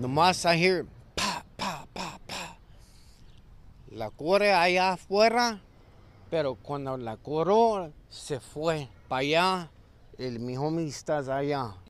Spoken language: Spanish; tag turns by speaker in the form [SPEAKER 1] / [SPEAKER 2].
[SPEAKER 1] Nomás I pa, pa, pa, pa. La corre allá afuera, pero cuando la cura se fue para allá. El, mi homie está allá.